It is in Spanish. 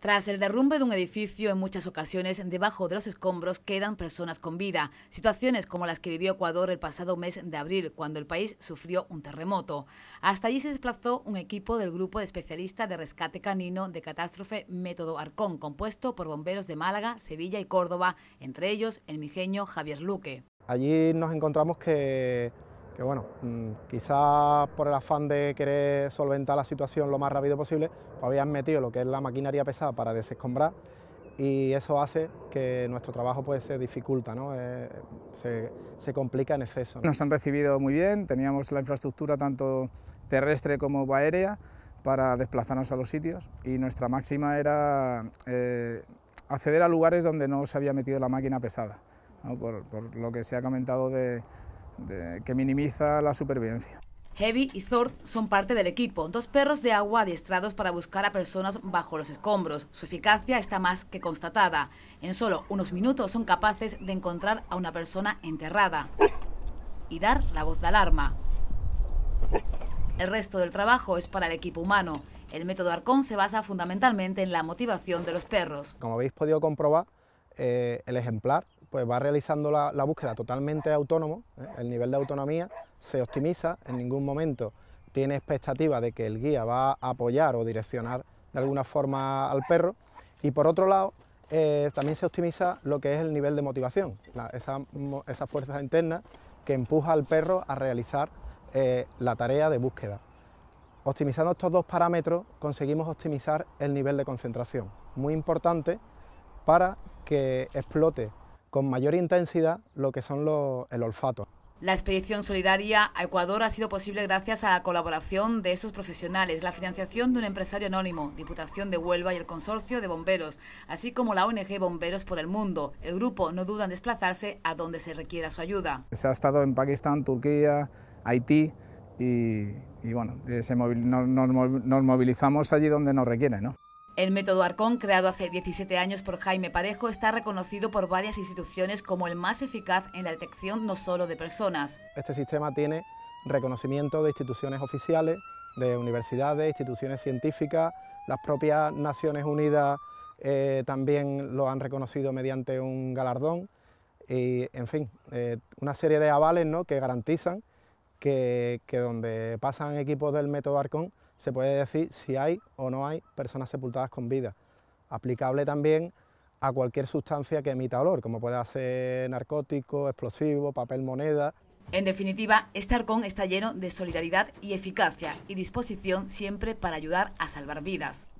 Tras el derrumbe de un edificio, en muchas ocasiones debajo de los escombros quedan personas con vida, situaciones como las que vivió Ecuador el pasado mes de abril, cuando el país sufrió un terremoto. Hasta allí se desplazó un equipo del Grupo de Especialistas de Rescate Canino de Catástrofe Método Arcón, compuesto por bomberos de Málaga, Sevilla y Córdoba, entre ellos el mijeño Javier Luque. Allí nos encontramos que bueno, mm, quizás por el afán de querer solventar la situación lo más rápido posible, pues habían metido lo que es la maquinaria pesada para desescombrar y eso hace que nuestro trabajo pues, se dificulta, ¿no? Eh, se, complica en exceso. Nos han recibido muy bien, teníamos la infraestructura tanto terrestre como aérea para desplazarnos a los sitios y nuestra máxima era eh, acceder a lugares donde no se había metido la máquina pesada, por lo que se ha comentado de que minimiza la supervivencia. Heavy y Thor son parte del equipo, dos perros de agua adiestrados para buscar a personas bajo los escombros. Su eficacia está más que constatada. En solo unos minutos son capaces de encontrar a una persona enterrada y dar la voz de alarma. El resto del trabajo es para el equipo humano. El método Arcón se basa fundamentalmente en la motivación de los perros. Como habéis podido comprobar, eh, el ejemplar pues va realizando la, búsqueda totalmente autónomo, ¿eh? el nivel de autonomía se optimiza, en ningún momento tiene expectativa de que el guía va a apoyar o direccionar de alguna forma al perro y por otro lado eh, también se optimiza lo que es el nivel de motivación, ...esas fuerzas internas... que empuja al perro a realizar eh, la tarea de búsqueda. Optimizando estos dos parámetros conseguimos optimizar el nivel de concentración, muy importante para que explote con mayor intensidad lo que son el olfato. La expedición solidaria a Ecuador ha sido posible gracias a la colaboración de estos profesionales, la financiación de un empresario anónimo, Diputación de Huelva y el Consorcio de Bomberos, así como la ONG Bomberos por el Mundo. El grupo no duda en desplazarse a donde se requiera su ayuda. Se ha estado en Pakistán, Turquía, Haití y, bueno, eh, nos, movilizamos allí donde nos requiere. ¿no? El método Arcón, creado hace 17 años por Jaime Parejo, está reconocido por varias instituciones como el más eficaz en la detección no solo de personas. Este sistema tiene reconocimiento de instituciones oficiales, de universidades, instituciones científicas, las propias Naciones Unidas eh, también lo han reconocido mediante un galardón y, en fin, eh, una serie de avales que garantizan que, que donde pasan equipos del método Arcón se puede decir si hay o no hay personas sepultadas con vida. Aplicable también a cualquier sustancia que emita olor, como puede ser narcótico, explosivo, papel moneda. En definitiva, Starcon este está lleno de solidaridad y eficacia y disposición siempre para ayudar a salvar vidas.